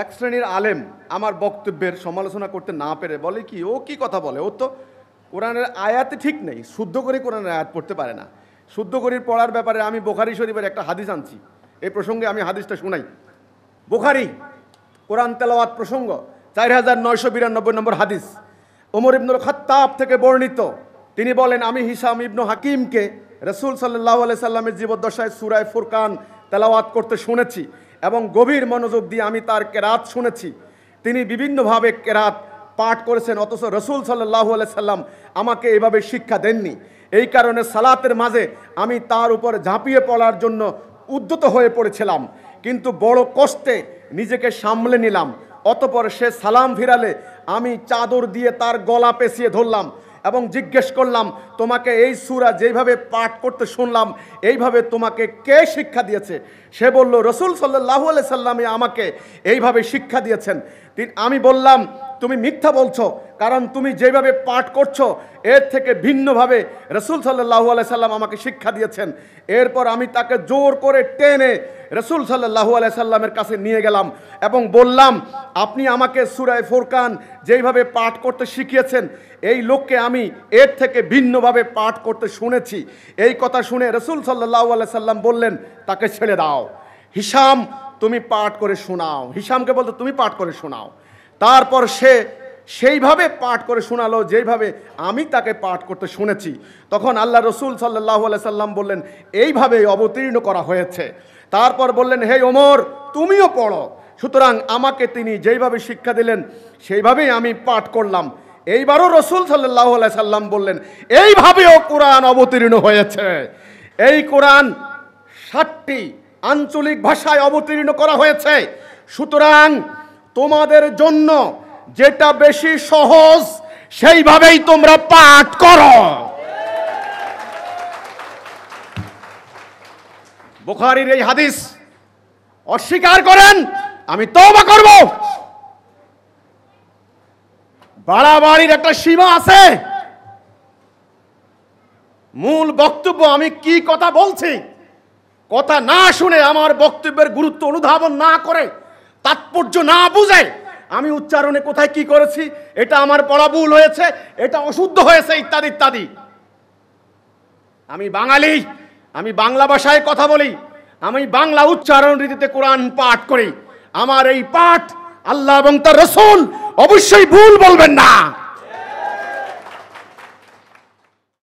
এক শ্রেণীর আলেম আমার বক্তব্যের সমালোচনা করতে না পেরে বলে কি ও কি কথা বলে ও তো কোরআনের আয়াতে ঠিক নেই শুদ্ধ করে কোরআনের আয়াত পড়তে পারে না শুদ্ধ করির পড়ার ব্যাপারে আমি বোখারি শরীফের একটা হাদিস আনছি এই প্রসঙ্গে আমি হাদিসটা শোনাই বোখারি কোরআন তেলাওয়াত প্রসঙ্গ চার হাজার নয়শো বিরানব্বই নম্বর হাদিস ওমর ইবনুল খত্তাব থেকে বর্ণিত তিনি বলেন আমি হিসাম ইবনু হাকিমকে রসুল সাল্লাহ আলাই সাল্লামের জীবদ্দশায় সুরায় ফুরকান তেলাওয়াত করতে শুনেছি এবং গভীর মনোযোগ দিয়ে আমি তার কেরাত শুনেছি তিনি বিভিন্নভাবে কেরাত পাঠ করেছেন অথচ রসুল সাল্লাহ সাল্লাম আমাকে এভাবে শিক্ষা দেননি এই কারণে সালাতের মাঝে আমি তার উপর ঝাঁপিয়ে পড়ার জন্য উদ্যত হয়ে পড়েছিলাম কিন্তু বড় কষ্টে নিজেকে সামলে নিলাম অতপর সে সালাম ফিরালে আমি চাদর দিয়ে তার গলা পেঁচিয়ে ধরলাম এবং জিজ্ঞেস করলাম তোমাকে এই সুরা যেভাবে পাঠ করতে শুনলাম এইভাবে তোমাকে কে শিক্ষা দিয়েছে সে বলল রসুল সাল্লাহ আলি সাল্লামে আমাকে এইভাবে শিক্ষা দিয়েছেন আমি বললাম তুমি মিথ্যা বলছো কারণ তুমি যেভাবে পাঠ করছো এর থেকে ভিন্নভাবে রসুল সাল্লাহ আলাই সাল্লাম আমাকে শিক্ষা দিয়েছেন এরপর আমি তাকে জোর করে টেনে রসুল আলাই সাল্লামের কাছে নিয়ে গেলাম এবং বললাম আপনি আমাকে সুরায় ফোরকান যেইভাবে পাঠ করতে শিখিয়েছেন এই লোককে আমি এর থেকে ভিন্নভাবে পাঠ করতে শুনেছি এই কথা শুনে রসুল সাল্লাহ সাল্লাম বললেন তাকে ছেড়ে দাও হিসাম তুমি পাঠ করে শোনাও হিসামকে বলতো তুমি পাঠ করে শোনাও তারপর সে সেইভাবে পাঠ করে শোনালো যেইভাবে আমি তাকে পাঠ করতে শুনেছি তখন আল্লাহ রসুল সাল্লাহ সাল্লাম বললেন এইভাবে অবতীর্ণ করা হয়েছে তারপর বললেন হে ওমর তুমিও পড়ো সুতরাং আমাকে তিনি যেইভাবে শিক্ষা দিলেন সেইভাবেই আমি পাঠ করলাম এইবারও রসুল সাল্লাহ সাল্লাম বললেন এইভাবেও কোরআন অবতীর্ণ হয়েছে এই কোরআন ষাটটি আঞ্চলিক ভাষায় অবতীর্ণ করা হয়েছে সুতরাং তোমাদের জন্য যেটা বেশি সহজ সেইভাবেই তোমরা পাঠ করো বুখারির এই হাদিস অস্বীকার করেন আমি তবা করব বাড়াবাড়ির একটা সীমা আছে মূল বক্তব্য আমি কি কথা বলছি কথা না শুনে আমার বক্তব্যের গুরুত্ব অনুধাবন না করে তাৎপর্য না বুঝে আমি উচ্চারণে কোথায় কি করেছি এটা আমার পড়া ভুল হয়েছে এটা অশুদ্ধ হয়েছে ইত্যাদি ইত্যাদি আমি বাঙালি আমি বাংলা ভাষায় কথা বলি আমি বাংলা উচ্চারণ রীতিতে কোরআন পাঠ করি আমার এই পাঠ আল্লাহ এবং তার রসুল অবশ্যই ভুল বলবেন না